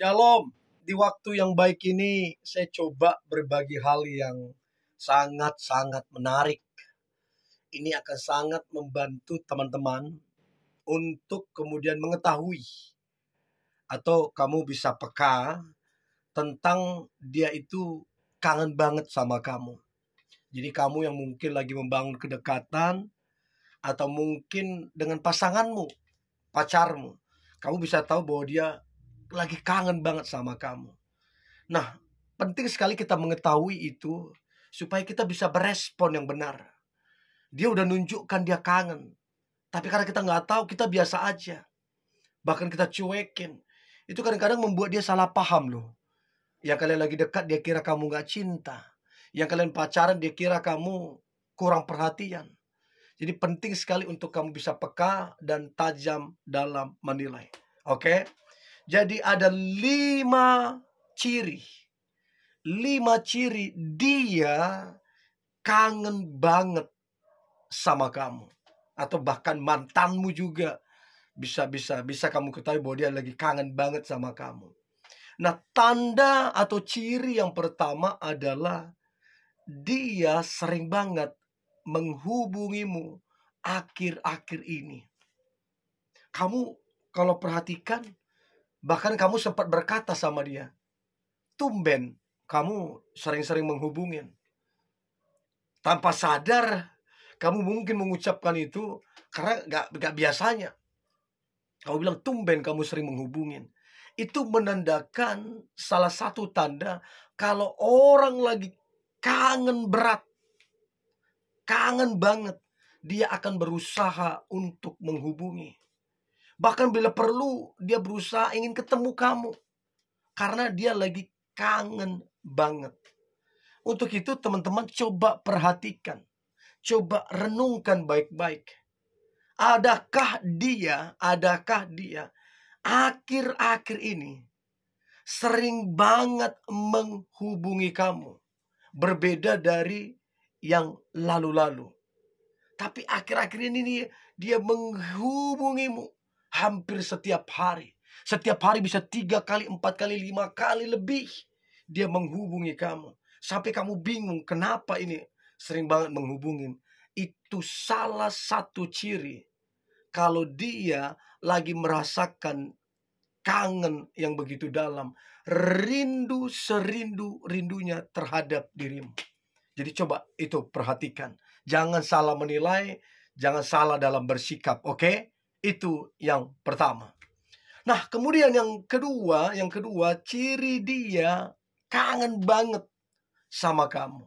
Shalom. Di waktu yang baik ini saya coba berbagi hal yang sangat-sangat menarik. Ini akan sangat membantu teman-teman untuk kemudian mengetahui atau kamu bisa peka tentang dia itu kangen banget sama kamu. Jadi kamu yang mungkin lagi membangun kedekatan atau mungkin dengan pasanganmu, pacarmu, kamu bisa tahu bahwa dia lagi kangen banget sama kamu. Nah, penting sekali kita mengetahui itu supaya kita bisa berespon yang benar. Dia udah nunjukkan dia kangen. Tapi karena kita nggak tahu, kita biasa aja. Bahkan kita cuekin. Itu kadang-kadang membuat dia salah paham loh. Yang kalian lagi dekat, dia kira kamu nggak cinta. Yang kalian pacaran, dia kira kamu kurang perhatian. Jadi penting sekali untuk kamu bisa peka dan tajam dalam menilai. Oke? Okay? Jadi ada lima ciri. Lima ciri dia kangen banget sama kamu. Atau bahkan mantanmu juga. Bisa-bisa bisa kamu ketahui bahwa dia lagi kangen banget sama kamu. Nah tanda atau ciri yang pertama adalah dia sering banget menghubungimu akhir-akhir ini. Kamu kalau perhatikan Bahkan kamu sempat berkata sama dia, tumben kamu sering-sering menghubungin. Tanpa sadar, kamu mungkin mengucapkan itu karena gak, gak biasanya. Kamu bilang tumben kamu sering menghubungin. Itu menandakan salah satu tanda kalau orang lagi kangen berat, kangen banget, dia akan berusaha untuk menghubungi. Bahkan bila perlu dia berusaha ingin ketemu kamu. Karena dia lagi kangen banget. Untuk itu teman-teman coba perhatikan. Coba renungkan baik-baik. Adakah dia, adakah dia akhir-akhir ini sering banget menghubungi kamu. Berbeda dari yang lalu-lalu. Tapi akhir-akhir ini dia, menghubungimu hampir setiap hari. Setiap hari bisa tiga kali, empat kali, lima kali lebih. Dia menghubungi kamu. Sampai kamu bingung kenapa ini sering banget menghubungi. Itu salah satu ciri. Kalau dia lagi merasakan kangen yang begitu dalam. Rindu serindu-rindunya terhadap dirimu. Jadi coba itu perhatikan. Jangan salah menilai, jangan salah dalam bersikap, oke? Okay? Itu yang pertama. Nah, kemudian yang kedua, yang kedua ciri dia kangen banget sama kamu.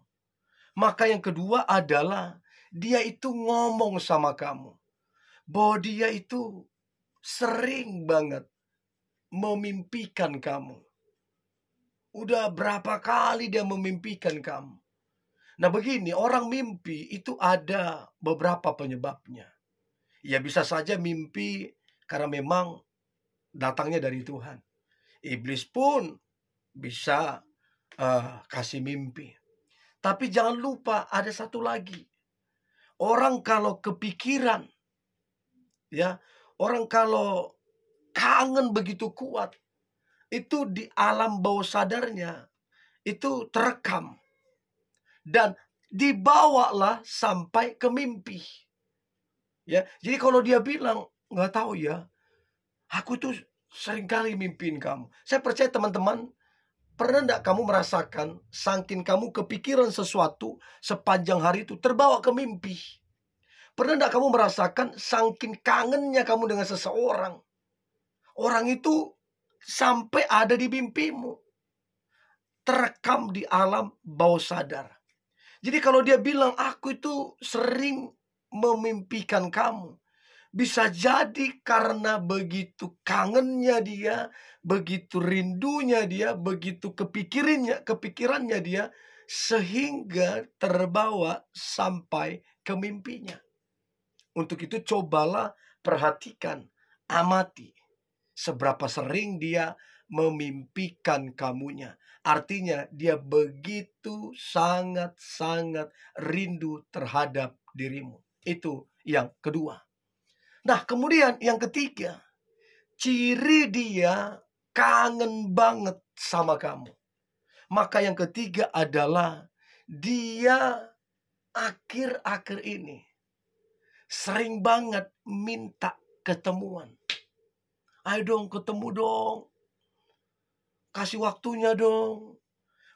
Maka yang kedua adalah dia itu ngomong sama kamu. Bahwa dia itu sering banget memimpikan kamu. Udah berapa kali dia memimpikan kamu. Nah begini, orang mimpi itu ada beberapa penyebabnya. Ya bisa saja mimpi karena memang datangnya dari Tuhan. Iblis pun bisa uh, kasih mimpi. Tapi jangan lupa ada satu lagi. Orang kalau kepikiran ya, orang kalau kangen begitu kuat itu di alam bawah sadarnya itu terekam dan dibawalah sampai ke mimpi. Ya, jadi kalau dia bilang nggak tahu ya, aku tuh seringkali mimpin kamu. Saya percaya teman-teman pernah tidak kamu merasakan sangkin kamu kepikiran sesuatu sepanjang hari itu terbawa ke mimpi. Pernah tidak kamu merasakan sangkin kangennya kamu dengan seseorang? Orang itu sampai ada di mimpimu. Terekam di alam bawah sadar. Jadi kalau dia bilang aku itu sering memimpikan kamu. Bisa jadi karena begitu kangennya dia, begitu rindunya dia, begitu kepikirannya, kepikirannya dia, sehingga terbawa sampai ke mimpinya. Untuk itu cobalah perhatikan, amati seberapa sering dia memimpikan kamunya. Artinya dia begitu sangat-sangat rindu terhadap dirimu. Itu yang kedua. Nah, kemudian yang ketiga, ciri dia kangen banget sama kamu. Maka yang ketiga adalah dia akhir-akhir ini sering banget minta ketemuan. Ayo dong ketemu dong. Kasih waktunya dong.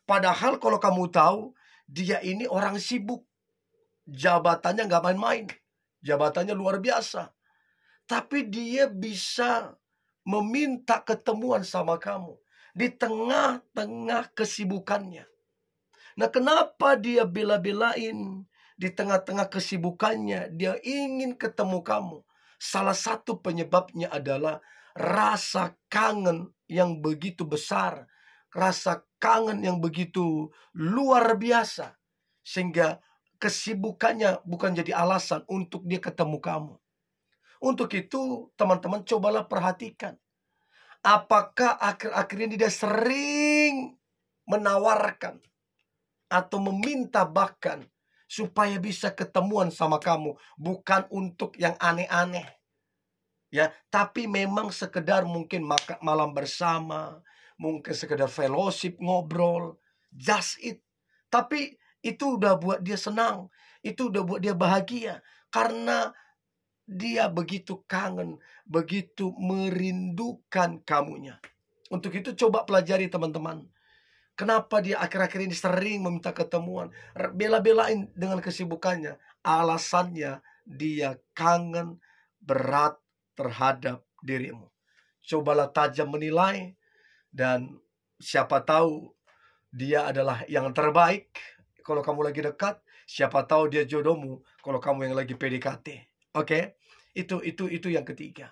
Padahal kalau kamu tahu, dia ini orang sibuk jabatannya nggak main-main, jabatannya luar biasa. Tapi dia bisa meminta ketemuan sama kamu di tengah-tengah kesibukannya. Nah, kenapa dia bela-belain di tengah-tengah kesibukannya? Dia ingin ketemu kamu. Salah satu penyebabnya adalah rasa kangen yang begitu besar, rasa kangen yang begitu luar biasa, sehingga kesibukannya bukan jadi alasan untuk dia ketemu kamu. Untuk itu, teman-teman cobalah perhatikan. Apakah akhir-akhir ini dia sering menawarkan atau meminta bahkan supaya bisa ketemuan sama kamu, bukan untuk yang aneh-aneh. Ya, tapi memang sekedar mungkin malam bersama, mungkin sekedar fellowship ngobrol, just it. Tapi itu udah buat dia senang, itu udah buat dia bahagia karena dia begitu kangen, begitu merindukan kamunya. Untuk itu coba pelajari teman-teman. Kenapa dia akhir-akhir ini sering meminta ketemuan, bela-belain dengan kesibukannya. Alasannya dia kangen berat terhadap dirimu. Cobalah tajam menilai dan siapa tahu dia adalah yang terbaik kalau kamu lagi dekat, siapa tahu dia jodohmu kalau kamu yang lagi PDKT. Oke? Okay? Itu itu itu yang ketiga.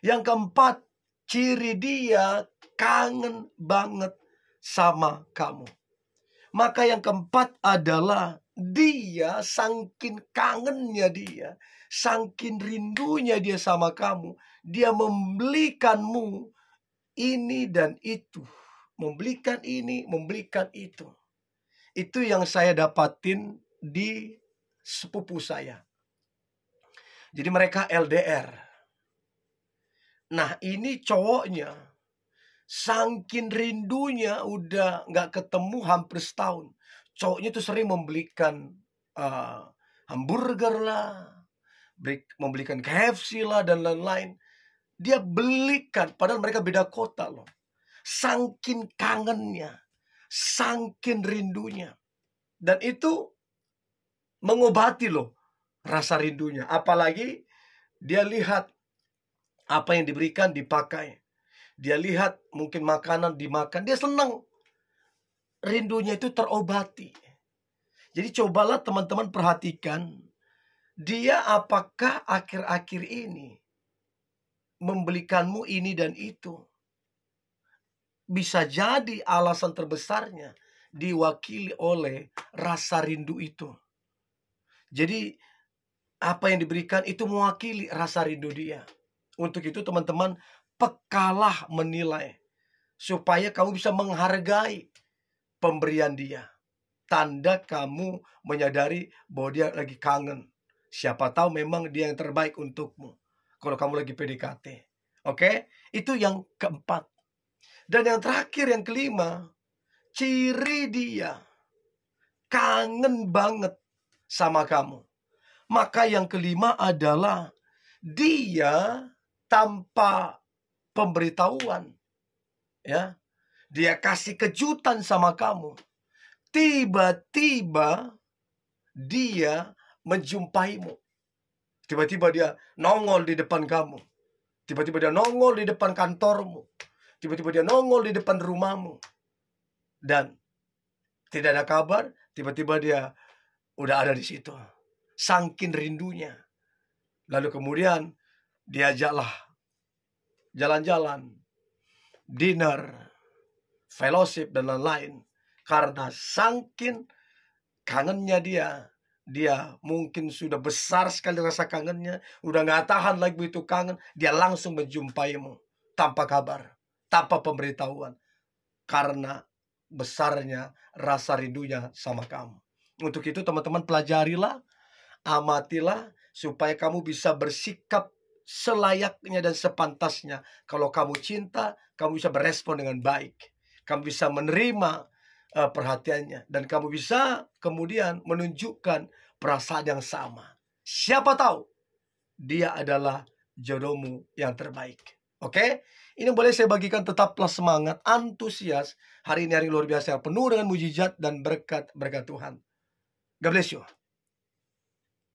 Yang keempat, ciri dia kangen banget sama kamu. Maka yang keempat adalah dia sangkin kangennya dia, sangkin rindunya dia sama kamu, dia membelikanmu ini dan itu, membelikan ini, membelikan itu. Itu yang saya dapatin di sepupu saya. Jadi mereka LDR. Nah ini cowoknya sangkin rindunya udah gak ketemu hampir setahun. Cowoknya tuh sering membelikan uh, hamburger lah, membelikan KFC lah dan lain-lain. Dia belikan, padahal mereka beda kota loh. Sangkin kangennya. Sangkin rindunya. Dan itu mengobati loh rasa rindunya. Apalagi dia lihat apa yang diberikan dipakai. Dia lihat mungkin makanan dimakan. Dia senang. Rindunya itu terobati. Jadi cobalah teman-teman perhatikan. Dia apakah akhir-akhir ini membelikanmu ini dan itu bisa jadi alasan terbesarnya diwakili oleh rasa rindu itu. Jadi apa yang diberikan itu mewakili rasa rindu dia. Untuk itu teman-teman pekalah menilai supaya kamu bisa menghargai pemberian dia. Tanda kamu menyadari bahwa dia lagi kangen. Siapa tahu memang dia yang terbaik untukmu. Kalau kamu lagi PDKT. Oke? Itu yang keempat. Dan yang terakhir, yang kelima, ciri dia kangen banget sama kamu. Maka yang kelima adalah dia tanpa pemberitahuan. Ya. Dia kasih kejutan sama kamu. Tiba-tiba dia menjumpaimu. Tiba-tiba dia nongol di depan kamu. Tiba-tiba dia nongol di depan kantormu tiba-tiba dia nongol di depan rumahmu dan tidak ada kabar tiba-tiba dia udah ada di situ sangkin rindunya lalu kemudian diajaklah jalan-jalan dinner fellowship dan lain-lain karena sangkin kangennya dia dia mungkin sudah besar sekali rasa kangennya udah nggak tahan lagi begitu kangen dia langsung menjumpaimu tanpa kabar tanpa pemberitahuan karena besarnya rasa rindunya sama kamu. Untuk itu teman-teman pelajarilah, amatilah supaya kamu bisa bersikap selayaknya dan sepantasnya. Kalau kamu cinta, kamu bisa berespon dengan baik. Kamu bisa menerima uh, perhatiannya dan kamu bisa kemudian menunjukkan perasaan yang sama. Siapa tahu dia adalah jodohmu yang terbaik. Oke? Okay? Ini boleh saya bagikan tetaplah semangat, antusias. Hari ini hari luar biasa, penuh dengan mujizat dan berkat-berkat Tuhan. God bless you.